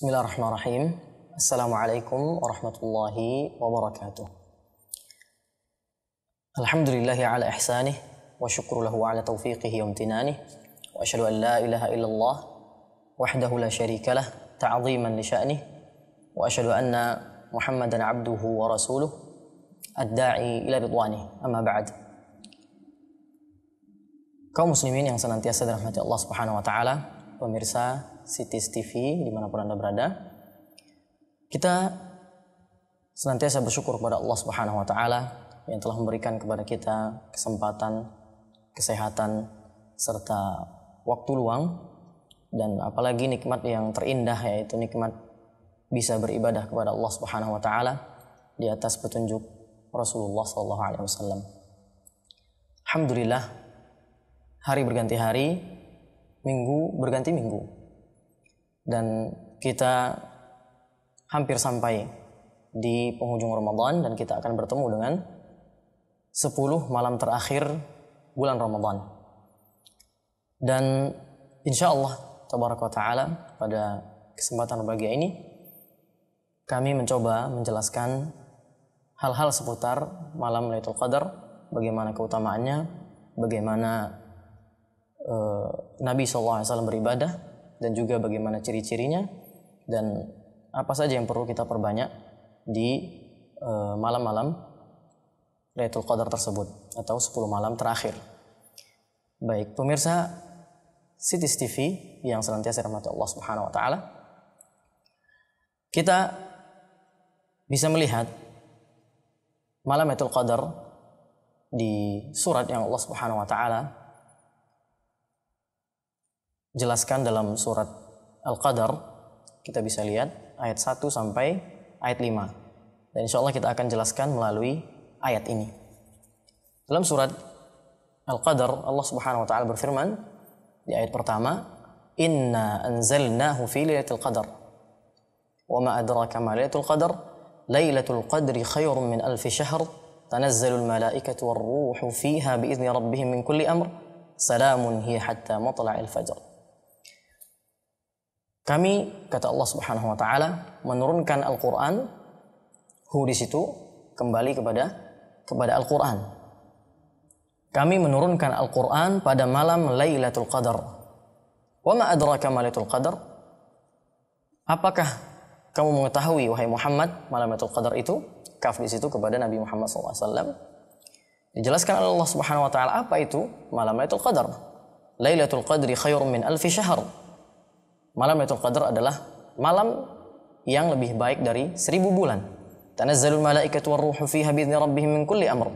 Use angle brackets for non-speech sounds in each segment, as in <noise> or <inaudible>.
بسم الله الرحمن الرحيم السلام عليكم ورحمة الله وبركاته الحمد لله على إحسانه وشكر له على توفيقه وامتنانه وأشهد أن لا إله إلا الله وحده لا شريك له تعظيما لشأنه وأشهد أن محمدا عبده ورسوله الداعي إلى رضوانه أما بعد kaum muslimin yang senantiasa dirahmati Allah Subhanahu wa taala pemirsa Citis TV dimanapun Anda berada. Kita senantiasa bersyukur kepada Allah Subhanahu wa taala yang telah memberikan kepada kita kesempatan, kesehatan serta waktu luang dan apalagi nikmat yang terindah yaitu nikmat bisa beribadah kepada Allah Subhanahu wa taala di atas petunjuk Rasulullah sallallahu alaihi wasallam. Alhamdulillah hari berganti hari minggu berganti minggu dan kita hampir sampai di penghujung Ramadan dan kita akan bertemu dengan 10 malam terakhir bulan Ramadan. Dan insya Allah tabaraka ta'ala pada kesempatan berbahagia ini kami mencoba menjelaskan hal-hal seputar malam Lailatul Qadar, bagaimana keutamaannya, bagaimana Eh, Nabi SAW beribadah dan juga bagaimana ciri-cirinya dan apa saja yang perlu kita perbanyak di eh, malam-malam Lailatul Qadar tersebut atau 10 malam terakhir. Baik, pemirsa Citis TV yang senantiasa rahmat Allah Subhanahu wa taala. Kita bisa melihat malam Lailatul Qadar di surat yang Allah Subhanahu wa taala jelaskan dalam surat Al-Qadar. Kita bisa lihat ayat 1 sampai ayat 5. Dan insya Allah kita akan jelaskan melalui ayat ini. Dalam surat Al-Qadar, Allah Subhanahu wa taala berfirman di ayat pertama, "Inna anzalnahu fi lailatul qadar." Wa ma adraka ma lailatul qadar? Lailatul qadri khairun min alfi syahr. Tanazzalul malaikatu war ruhu fiha bi idzni rabbihim min kulli amr. Salamun hiya hatta matla'il fajr. Kami kata Allah Subhanahu wa taala menurunkan Al-Qur'an hu di situ kembali kepada kepada Al-Qur'an. Kami menurunkan Al-Qur'an pada malam Lailatul Qadar. Wa ma adraka ma Lailatul Qadar? Apakah kamu mengetahui wahai Muhammad malam Lailatul Qadar itu? Kaf di situ kepada Nabi Muhammad SAW. Dijelaskan oleh Allah Subhanahu wa taala apa itu malam Lailatul Qadar. Lailatul Qadri khairum min alfi syahr malam Lailatul Qadar adalah malam yang lebih baik dari seribu bulan. Tanazzalul malaikatu ruhu fiha bi'izni rabbihim min kulli amr.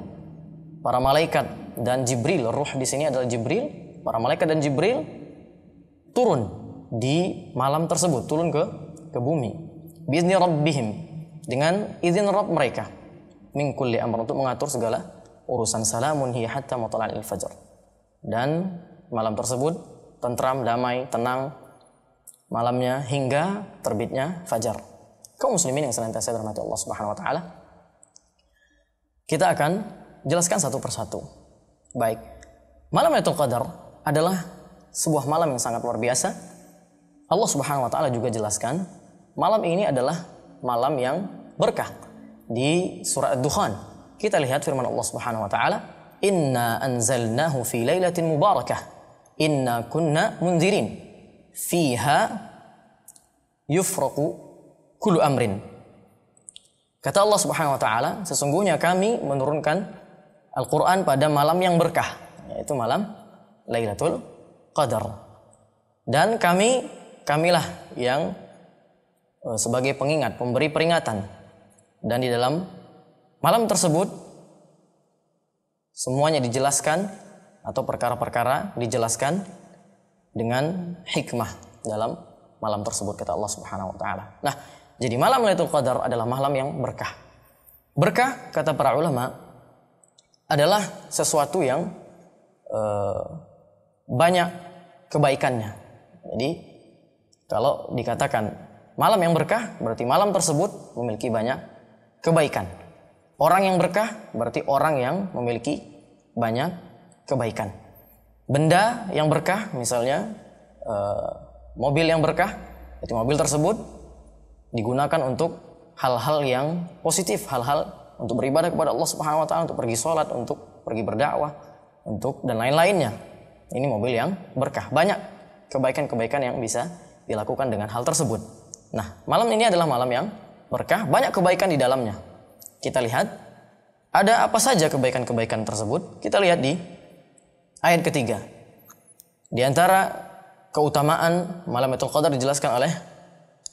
Para malaikat dan Jibril, ruh di sini adalah Jibril, para malaikat dan Jibril turun di malam tersebut, turun ke ke bumi. Bi'izni rabbihim dengan izin Rabb mereka. Min kulli amr untuk mengatur segala urusan salamun hiya hatta matla'il fajar. Dan malam tersebut tentram, damai, tenang, malamnya hingga terbitnya fajar. Kau muslimin yang senantiasa dirahmati Allah Subhanahu wa taala. Kita akan jelaskan satu persatu. Baik. Malam Lailatul Qadar adalah sebuah malam yang sangat luar biasa. Allah Subhanahu wa taala juga jelaskan, malam ini adalah malam yang berkah di surah Duhan. Kita lihat firman Allah Subhanahu wa taala, "Inna anzalnahu fi lailatin mubarakah. Inna kunna munzirin." fiha yufraqu kullu amrin. Kata Allah Subhanahu wa taala, sesungguhnya kami menurunkan Al-Qur'an pada malam yang berkah, yaitu malam Lailatul Qadar. Dan kami kamilah yang e, sebagai pengingat, pemberi peringatan. Dan di dalam malam tersebut semuanya dijelaskan atau perkara-perkara dijelaskan dengan hikmah dalam malam tersebut kata Allah Subhanahu wa taala. Nah, jadi malam Lailatul Qadar adalah malam yang berkah. Berkah kata para ulama adalah sesuatu yang e, banyak kebaikannya. Jadi kalau dikatakan malam yang berkah berarti malam tersebut memiliki banyak kebaikan. Orang yang berkah berarti orang yang memiliki banyak kebaikan benda yang berkah misalnya eh, mobil yang berkah berarti mobil tersebut digunakan untuk hal-hal yang positif hal-hal untuk beribadah kepada Allah Subhanahu wa taala untuk pergi sholat untuk pergi berdakwah untuk dan lain-lainnya ini mobil yang berkah banyak kebaikan-kebaikan yang bisa dilakukan dengan hal tersebut nah malam ini adalah malam yang berkah banyak kebaikan di dalamnya kita lihat ada apa saja kebaikan-kebaikan tersebut kita lihat di Ayat ketiga. Di antara keutamaan malam Lailatul Qadar dijelaskan oleh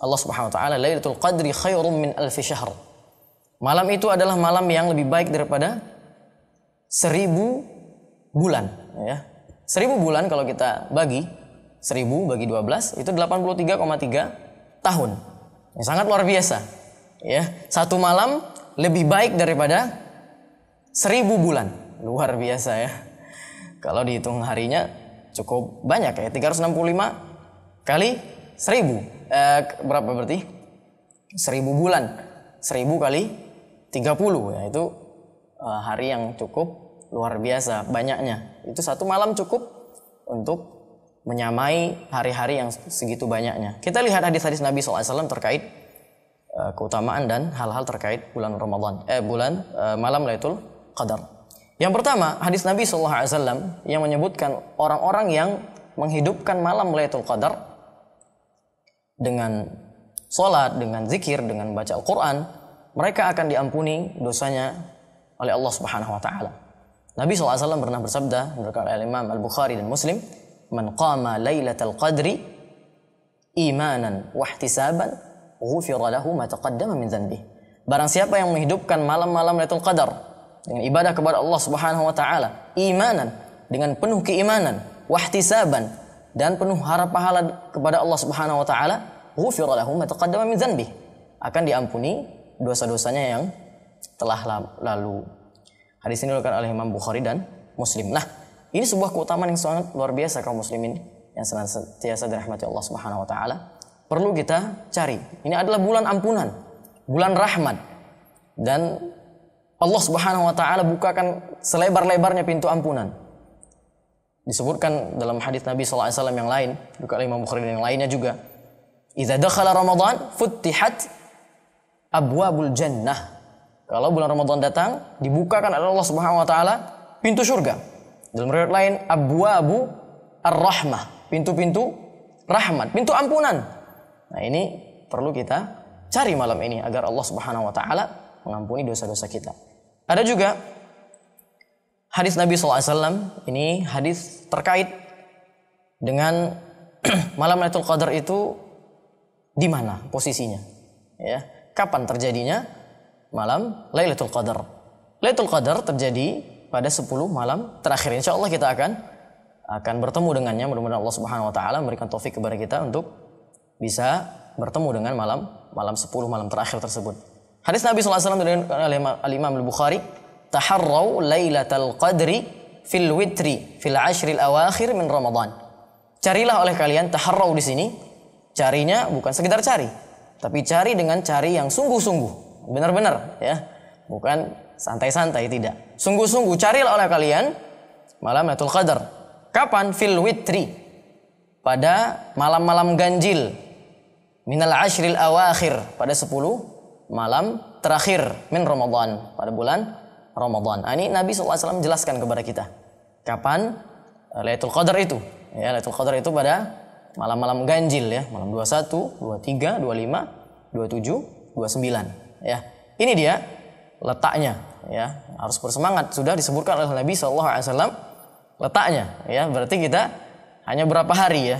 Allah Subhanahu wa taala, Lailatul Qadri khairum min alfi syahr. Malam itu adalah malam yang lebih baik daripada seribu bulan, ya. Seribu bulan kalau kita bagi seribu bagi dua belas itu 83,3 tahun. Yang sangat luar biasa. Ya, satu malam lebih baik daripada seribu bulan. Luar biasa ya. Kalau dihitung harinya cukup banyak ya. 365 kali 1000. Eh, berapa berarti? 1000 bulan. 1000 kali 30 ya itu eh, hari yang cukup luar biasa banyaknya. Itu satu malam cukup untuk menyamai hari-hari yang segitu banyaknya. Kita lihat hadis-hadis Nabi SAW terkait eh, keutamaan dan hal-hal terkait bulan Ramadan, eh bulan malam eh, malam Lailatul Qadar. Yang pertama, hadis Nabi Shallallahu Alaihi Wasallam yang menyebutkan orang-orang yang menghidupkan malam Lailatul Qadar dengan sholat, dengan zikir, dengan baca Al-Quran, mereka akan diampuni dosanya oleh Allah Subhanahu Wa Taala. Nabi SAW pernah bersabda berkata oleh Imam Al-Bukhari dan Muslim, "Man qama lailatal qadri imanan wa ihtisaban, ghufira lahu ma taqaddama min zanbih". Barang siapa yang menghidupkan malam-malam Lailatul Qadar dengan ibadah kepada Allah Subhanahu wa taala imanan dengan penuh keimanan wahtisaban dan penuh harap pahala kepada Allah Subhanahu wa taala ghufira lahum ma taqaddama min dzanbih akan diampuni dosa-dosanya yang telah lalu hadis ini dilakukan oleh Imam Bukhari dan Muslim nah ini sebuah keutamaan yang sangat luar biasa kaum muslimin yang senantiasa dirahmati Allah Subhanahu wa taala perlu kita cari ini adalah bulan ampunan bulan rahmat dan Allah Subhanahu wa taala bukakan selebar-lebarnya pintu ampunan. Disebutkan dalam hadis Nabi sallallahu alaihi wasallam yang lain, juga Imam Bukhari yang lainnya juga. Idza dakhala Ramadan futtihat abwabul jannah. Kalau bulan Ramadan datang, dibukakan oleh Allah Subhanahu wa taala pintu surga. Dalam riwayat lain, abwabu ar-rahmah, pintu-pintu rahmat, pintu ampunan. Nah, ini perlu kita cari malam ini agar Allah Subhanahu wa taala mengampuni dosa-dosa kita. Ada juga hadis Nabi SAW, ini hadis terkait dengan <clears throat> malam Lailatul Qadar itu di mana posisinya? Ya, kapan terjadinya malam Lailatul Qadar? Lailatul Qadar terjadi pada 10 malam terakhir. Insya Allah kita akan akan bertemu dengannya. Mudah-mudahan Allah Subhanahu wa taala memberikan taufik kepada kita untuk bisa bertemu dengan malam malam 10 malam terakhir tersebut. Hadis Nabi SAW dari Al-Imam Al-Bukhari, Taharraw laylatal qadri fil witri fil ashril awakhir min Ramadan." Carilah oleh kalian taharraw di sini. Carinya bukan sekedar cari, tapi cari dengan cari yang sungguh-sungguh, benar-benar ya. Bukan santai-santai tidak. Sungguh-sungguh carilah oleh kalian malam Lailatul qadar. Kapan fil witri? Pada malam-malam ganjil. Minal ashril awakhir pada sepuluh malam terakhir min Ramadan pada bulan Ramadan. Nah, ini Nabi SAW jelaskan kepada kita kapan eh, Lailatul Qadar itu. Ya, Lailatul Qadar itu pada malam-malam ganjil ya, malam 21, 23, 25, 27, 29 ya. Ini dia letaknya ya. Harus bersemangat sudah disebutkan oleh Nabi SAW letaknya ya. Berarti kita hanya berapa hari ya?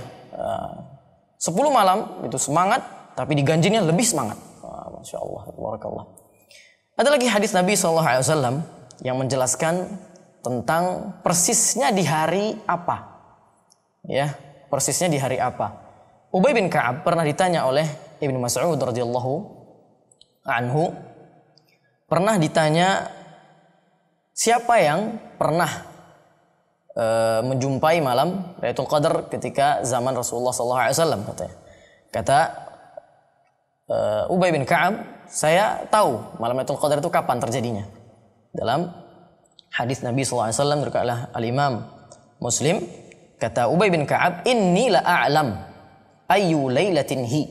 10 eh, malam itu semangat tapi diganjilnya lebih semangat Insya Allah. Barakallah. Ada lagi hadis Nabi SAW yang menjelaskan tentang persisnya di hari apa. Ya, persisnya di hari apa. Ubay bin Ka'ab pernah ditanya oleh Ibnu Mas'ud radhiyallahu anhu pernah ditanya siapa yang pernah e, menjumpai malam Lailatul Qadar ketika zaman Rasulullah Alaihi Wasallam katanya. Kata uh, Ubay bin Ka'ab, saya tahu malam Lailatul Qadar itu kapan terjadinya. Dalam hadis Nabi SAW berkatalah al-Imam Muslim, kata Ubay bin Ka'ab, "Inni la'a'lam a'lam ayu laylatin hi."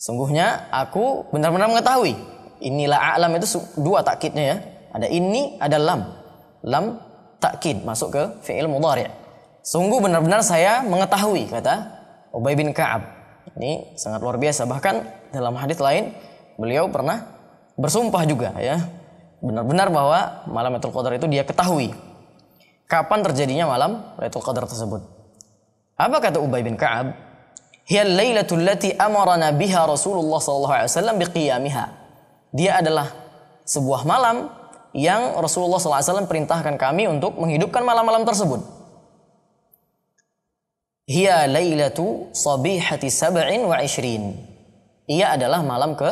Sungguhnya aku benar-benar mengetahui. Inilah a'lam itu dua takkidnya ya. Ada ini, ada lam. Lam takkid masuk ke fi'il mudhari'. Sungguh benar-benar saya mengetahui kata Ubay bin Ka'ab. Ini sangat luar biasa. Bahkan dalam hadis lain beliau pernah bersumpah juga ya. Benar-benar bahwa malam Lailatul Qadar itu dia ketahui kapan terjadinya malam Lailatul Qadar tersebut. Apa kata Ubay bin Ka'ab? Hiya lailatul lati amarana biha Rasulullah sallallahu alaihi wasallam biqiyamiha. Dia adalah sebuah malam yang Rasulullah saw perintahkan kami untuk menghidupkan malam-malam tersebut. Hiya laylatu sabihati sab'in wa ishrin. Ia adalah malam ke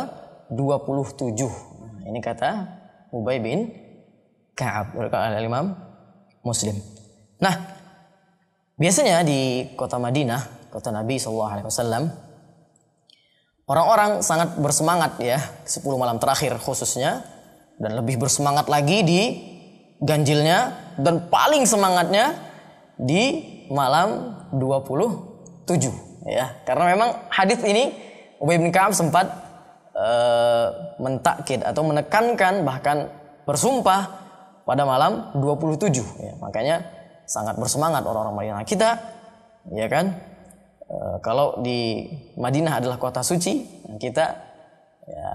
27. Nah, ini kata Ubay bin Ka'ab. Berkata Imam Muslim. Nah, biasanya di kota Madinah, kota Nabi saw orang-orang sangat bersemangat ya 10 malam terakhir khususnya dan lebih bersemangat lagi di ganjilnya dan paling semangatnya di malam 27 ya. Karena memang hadis ini Ubay bin Ka'ab sempat uh, eh, mentakkid atau menekankan bahkan bersumpah pada malam 27 ya. Makanya sangat bersemangat orang-orang Madinah kita ya kan e, kalau di Madinah adalah kota suci kita ya,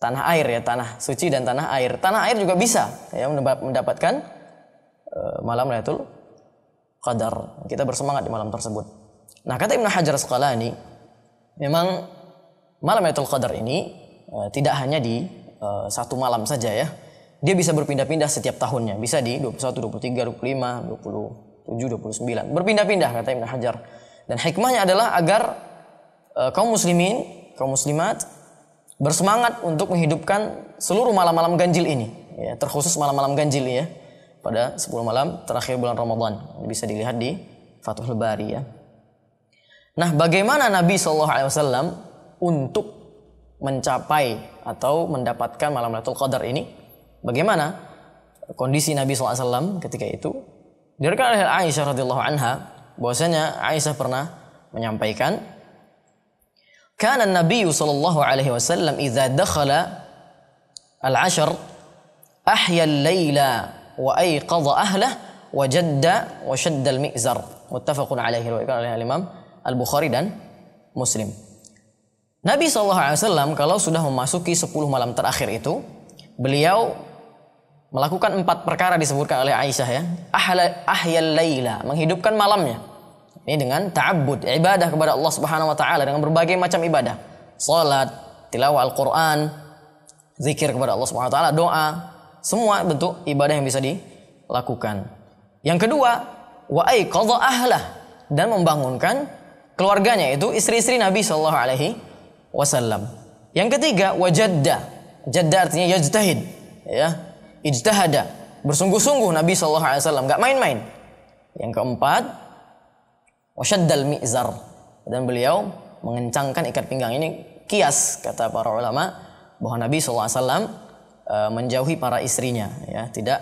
tanah air ya tanah suci dan tanah air tanah air juga bisa ya mendapatkan e, malam Lailatul qadar. Kita bersemangat di malam tersebut. Nah, kata Ibnu Hajar Asqalani, memang malam Lailatul Qadar ini e, tidak hanya di e, satu malam saja ya. Dia bisa berpindah-pindah setiap tahunnya. Bisa di 21, 23, 25, 27, 29. Berpindah-pindah kata Ibnu Hajar. Dan hikmahnya adalah agar e, kaum muslimin, kaum muslimat bersemangat untuk menghidupkan seluruh malam-malam ganjil ini, ya, terkhusus malam-malam ganjil ya pada 10 malam terakhir bulan Ramadan. Bisa dilihat di Fathul Bari ya. Nah, bagaimana Nabi Shallallahu alaihi wasallam untuk mencapai atau mendapatkan malam Lailatul Qadar ini? Bagaimana kondisi Nabi SAW ketika itu? Diriwayatkan oleh Aisyah radhiyallahu anha bahwasanya Aisyah pernah menyampaikan Kana Nabi sallallahu alaihi wasallam idza dakhala al-'ashr ahya al-laila wa ayqadha ahlah wa jadda wa al mi'zar muttafaqun alaihi riwayatkan al Imam Al-Bukhari dan Muslim. Nabi SAW kalau sudah memasuki 10 malam terakhir itu, beliau melakukan empat perkara disebutkan oleh Aisyah ya. Ahla, ahya laila, menghidupkan malamnya. Ini dengan ta'abbud, ibadah kepada Allah Subhanahu wa taala dengan berbagai macam ibadah. Salat, tilawah Al-Qur'an, zikir kepada Allah Subhanahu wa taala, doa, semua bentuk ibadah yang bisa dilakukan. Yang kedua, wa aiqadha ahlah dan membangunkan keluarganya itu istri-istri Nabi Shallallahu alaihi wasallam. Yang ketiga, wajadda. Jadda artinya yajtahid, ya. Ijtahada, bersungguh-sungguh Nabi Shallallahu alaihi wasallam, nggak main-main. Yang keempat, wasyaddal mi'zar dan beliau mengencangkan ikat pinggang ini kias kata para ulama bahwa Nabi SAW Eh, menjauhi para istrinya ya tidak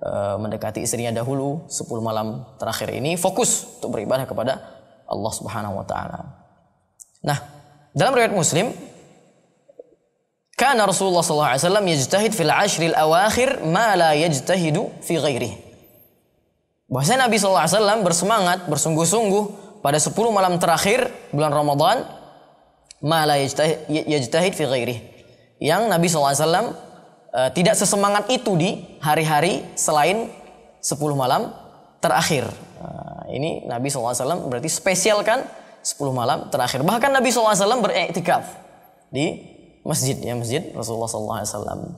eh, mendekati istrinya dahulu 10 malam terakhir ini fokus untuk beribadah kepada Allah Subhanahu wa taala. Nah, dalam riwayat Muslim kana Rasulullah sallallahu alaihi wasallam yajtahid fil ashril awakhir ma la yajtahidu fi ghairihi. Bahasa Nabi sallallahu alaihi wasallam bersemangat, bersungguh-sungguh pada 10 malam terakhir bulan Ramadan ma la yajtahid, yajtahid fi ghairihi. Yang Nabi sallallahu alaihi wasallam uh, tidak sesemangat itu di hari-hari selain 10 malam terakhir. Nah, ini Nabi SAW berarti spesial kan 10 malam terakhir. Bahkan Nabi SAW beriktikaf di masjid ya masjid Rasulullah SAW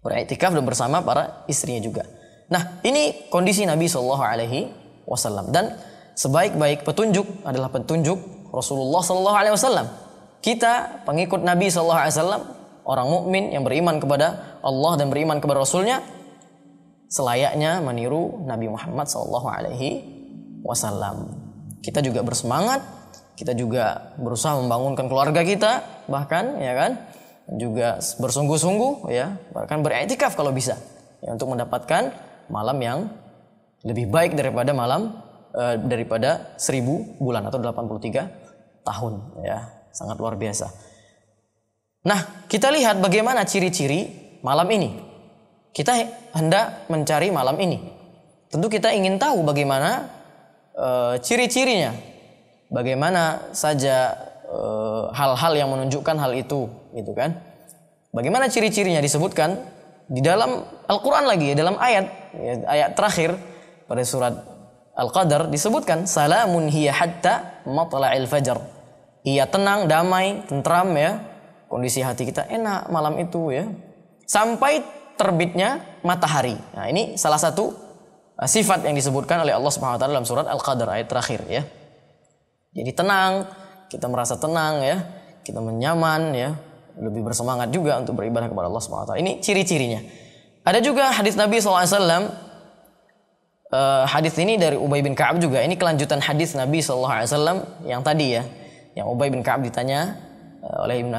beriktikaf dan bersama para istrinya juga. Nah ini kondisi Nabi Shallallahu Alaihi Wasallam dan sebaik-baik petunjuk adalah petunjuk Rasulullah Shallallahu Alaihi Wasallam. Kita pengikut Nabi Shallallahu Alaihi Wasallam orang mukmin yang beriman kepada Allah dan beriman kepada Rasulnya selayaknya meniru Nabi Muhammad SAW. Alaihi Wasallam. Kita juga bersemangat, kita juga berusaha membangunkan keluarga kita, bahkan ya kan, juga bersungguh-sungguh ya, bahkan beretikaf kalau bisa, ya, untuk mendapatkan malam yang lebih baik daripada malam eh, daripada seribu bulan atau 83 tahun ya sangat luar biasa. Nah, kita lihat bagaimana ciri-ciri malam ini. Kita hendak mencari malam ini. Tentu kita ingin tahu bagaimana e, ciri-cirinya. Bagaimana saja e, hal-hal yang menunjukkan hal itu, gitu kan? Bagaimana ciri-cirinya disebutkan di dalam Al-Qur'an lagi, ya, dalam ayat ya, ayat terakhir pada surat Al-Qadar disebutkan salamun hiya hatta matla'il fajar. Ia tenang, damai, tentram ya, kondisi hati kita enak malam itu ya. Sampai terbitnya matahari. Nah, ini salah satu eh, sifat yang disebutkan oleh Allah Subhanahu wa taala dalam surat al qadr ayat terakhir ya. Jadi tenang, kita merasa tenang ya, kita menyaman ya, lebih bersemangat juga untuk beribadah kepada Allah Subhanahu wa taala. Ini ciri-cirinya. Ada juga hadis Nabi SAW wasallam eh, hadis ini dari Ubay bin Kaab juga. Ini kelanjutan hadis Nabi SAW yang tadi ya, yang Ubay bin Kaab ditanya Eh, oleh Ibn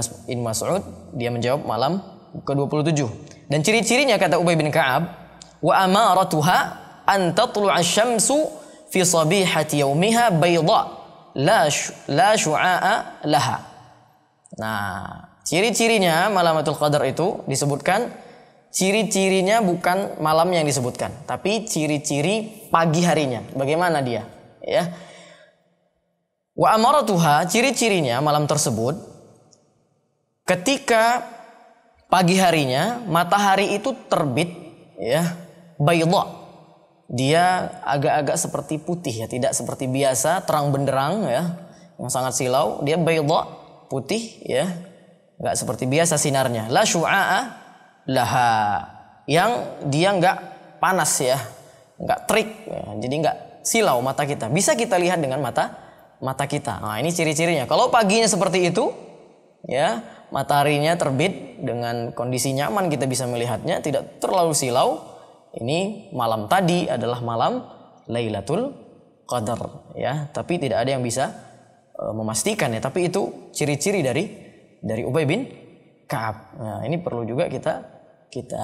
Mas'ud dia menjawab malam ke-27 dan ciri-cirinya kata Ubay bin Ka'ab wa amaratuha an tatlu'a syamsu fi sabihati yaumiha bayda la la syu'a'a laha nah ciri-cirinya malamatul qadar itu disebutkan ciri-cirinya bukan malam yang disebutkan tapi ciri-ciri pagi harinya bagaimana dia ya wa amaratuha ciri-cirinya malam tersebut ketika pagi harinya matahari itu terbit ya baydha dia agak-agak seperti putih ya tidak seperti biasa terang benderang ya yang sangat silau dia baydha putih ya nggak seperti biasa sinarnya la syu'a'a laha yang dia nggak panas ya nggak trik ya. jadi nggak silau mata kita bisa kita lihat dengan mata mata kita nah ini ciri-cirinya kalau paginya seperti itu ya mataharinya terbit dengan kondisi nyaman kita bisa melihatnya tidak terlalu silau ini malam tadi adalah malam Lailatul Qadar ya tapi tidak ada yang bisa e, memastikan ya tapi itu ciri-ciri dari dari Ubay bin Kaab nah ini perlu juga kita kita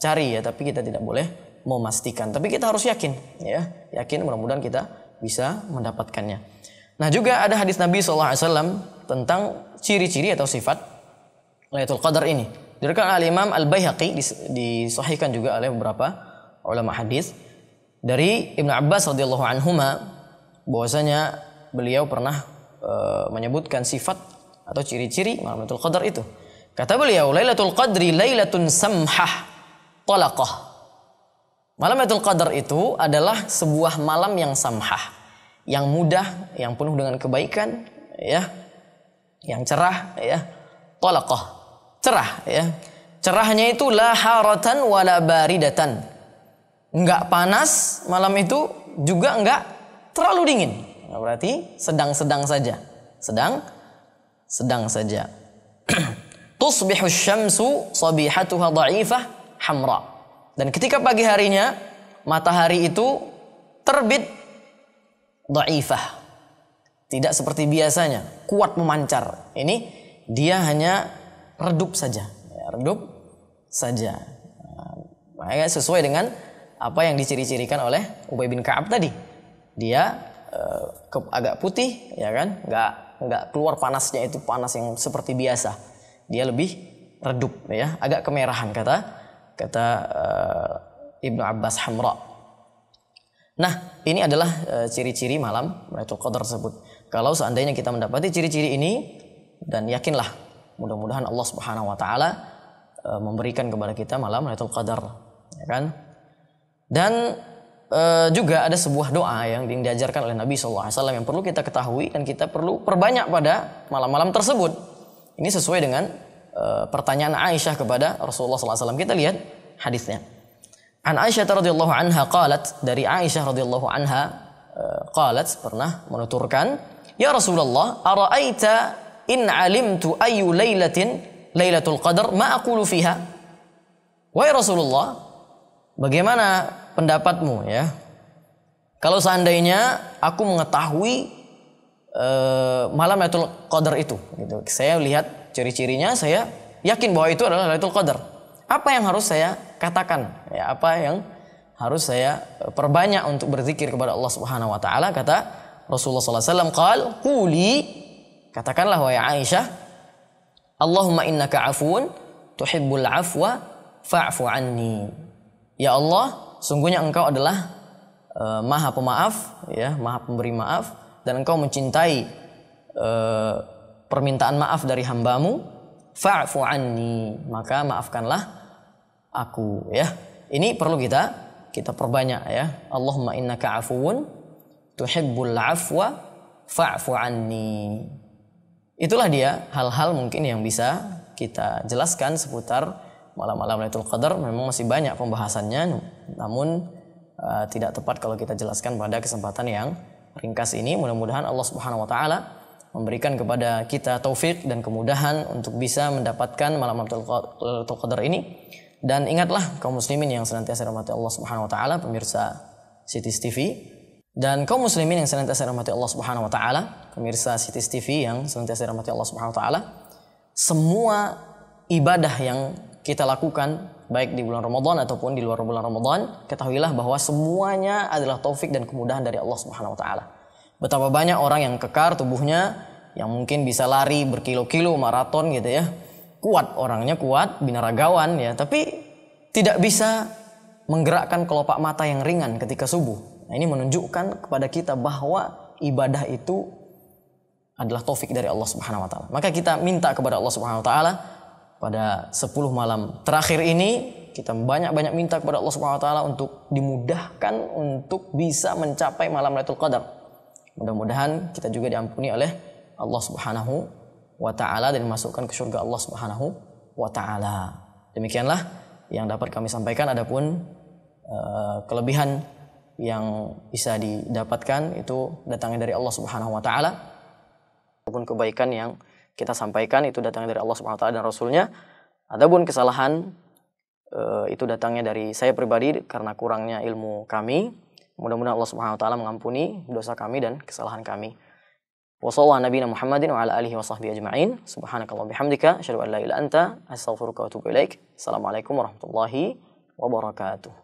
cari ya tapi kita tidak boleh memastikan tapi kita harus yakin ya yakin mudah-mudahan kita bisa mendapatkannya nah juga ada hadis Nabi saw tentang ciri-ciri atau sifat Lailatul Qadar ini. Diriwayatkan oleh Imam Al-Baihaqi disahihkan juga oleh beberapa ulama hadis dari Ibnu Abbas radhiyallahu anhuma bahwasanya beliau pernah e, menyebutkan sifat atau ciri-ciri malam Lailatul Qadar itu. Kata beliau, Lailatul Qadri lailatun samhah talaqah. Malam Lailatul Qadar itu adalah sebuah malam yang samhah, yang mudah, yang penuh dengan kebaikan, ya, yang cerah, ya, talaqah cerah ya. Cerahnya itu la haratan wala baridatan. Enggak panas malam itu juga nggak terlalu dingin. nggak berarti sedang-sedang saja. Sedang sedang saja. <clears throat> Tusbihu syamsu sabihatuha dha'ifah hamra. Dan ketika pagi harinya matahari itu terbit dha'ifah. Tidak seperti biasanya, kuat memancar. Ini dia hanya redup saja ya, redup saja nah, makanya sesuai dengan apa yang diciri-cirikan oleh Ubay bin Kaab tadi dia eh, ke, agak putih ya kan nggak nggak keluar panasnya itu panas yang seperti biasa dia lebih redup ya agak kemerahan kata kata eh, Ibnu Abbas Hamra nah ini adalah ciri eh, ciri-ciri malam Lailatul Qadar tersebut kalau seandainya kita mendapati ciri-ciri ini dan yakinlah Mudah-mudahan Allah Subhanahu wa taala e, memberikan kepada kita malam Lailatul Qadar, ya kan? Dan e, juga ada sebuah doa yang diajarkan oleh Nabi SAW yang perlu kita ketahui dan kita perlu perbanyak pada malam-malam tersebut. Ini sesuai dengan e, pertanyaan Aisyah kepada Rasulullah SAW. Kita lihat hadisnya. An Aisyah radhiyallahu anha qalat dari Aisyah radhiyallahu anha e, qalat pernah menuturkan, "Ya Rasulullah, ara'aita in alimtu ayu lailatin lailatul qadar ma aqulu fiha. Wahai Rasulullah, bagaimana pendapatmu ya? Kalau seandainya aku mengetahui uh, malam Lailatul Qadar itu gitu. Saya lihat ciri-cirinya, saya yakin bahwa itu adalah Lailatul Qadar. Apa yang harus saya katakan? Ya, apa yang harus saya perbanyak untuk berzikir kepada Allah Subhanahu wa taala kata Rasulullah sallallahu alaihi wasallam qal Katakanlah wahai Aisyah, Allahumma innaka afun tuhibbul afwa fa'fu anni. Ya Allah, sungguhnya engkau adalah uh, maha pemaaf, ya, maha pemberi maaf dan engkau mencintai uh, permintaan maaf dari hambamu. Fa'fu anni, maka maafkanlah aku, ya. Ini perlu kita kita perbanyak ya. Allahumma innaka afuun tuhibbul afwa fa'fu anni. Itulah dia hal-hal mungkin yang bisa kita jelaskan seputar malam-malam Lailatul Qadar. Memang masih banyak pembahasannya, namun uh, tidak tepat kalau kita jelaskan pada kesempatan yang ringkas ini. Mudah-mudahan Allah Subhanahu wa taala memberikan kepada kita taufik dan kemudahan untuk bisa mendapatkan malam Lailatul Qadar ini. Dan ingatlah kaum muslimin yang senantiasa dirahmati Allah Subhanahu wa taala, pemirsa Citi TV, dan kaum muslimin yang senantiasa dirahmati Allah Subhanahu wa taala, pemirsa Sitis TV yang senantiasa dirahmati Allah Subhanahu wa taala, semua ibadah yang kita lakukan baik di bulan Ramadan ataupun di luar bulan Ramadan, ketahuilah bahwa semuanya adalah taufik dan kemudahan dari Allah Subhanahu wa taala. Betapa banyak orang yang kekar tubuhnya yang mungkin bisa lari berkilo-kilo maraton gitu ya. Kuat orangnya kuat, binaragawan ya, tapi tidak bisa menggerakkan kelopak mata yang ringan ketika subuh Nah, ini menunjukkan kepada kita bahwa ibadah itu adalah taufik dari Allah Subhanahu wa taala. Maka kita minta kepada Allah Subhanahu wa taala pada 10 malam terakhir ini kita banyak-banyak minta kepada Allah Subhanahu wa taala untuk dimudahkan untuk bisa mencapai malam Lailatul Qadar. Mudah-mudahan kita juga diampuni oleh Allah Subhanahu wa taala dan dimasukkan ke surga Allah Subhanahu wa taala. Demikianlah yang dapat kami sampaikan adapun eh, kelebihan yang bisa didapatkan itu datangnya dari Allah Subhanahu wa taala ataupun kebaikan yang kita sampaikan itu datangnya dari Allah Subhanahu wa taala dan rasulnya adapun kesalahan eh, itu datangnya dari saya pribadi karena kurangnya ilmu kami mudah-mudahan Allah Subhanahu wa taala mengampuni dosa kami dan kesalahan kami Wassalamu'alaikum warahmatullahi wabarakatuh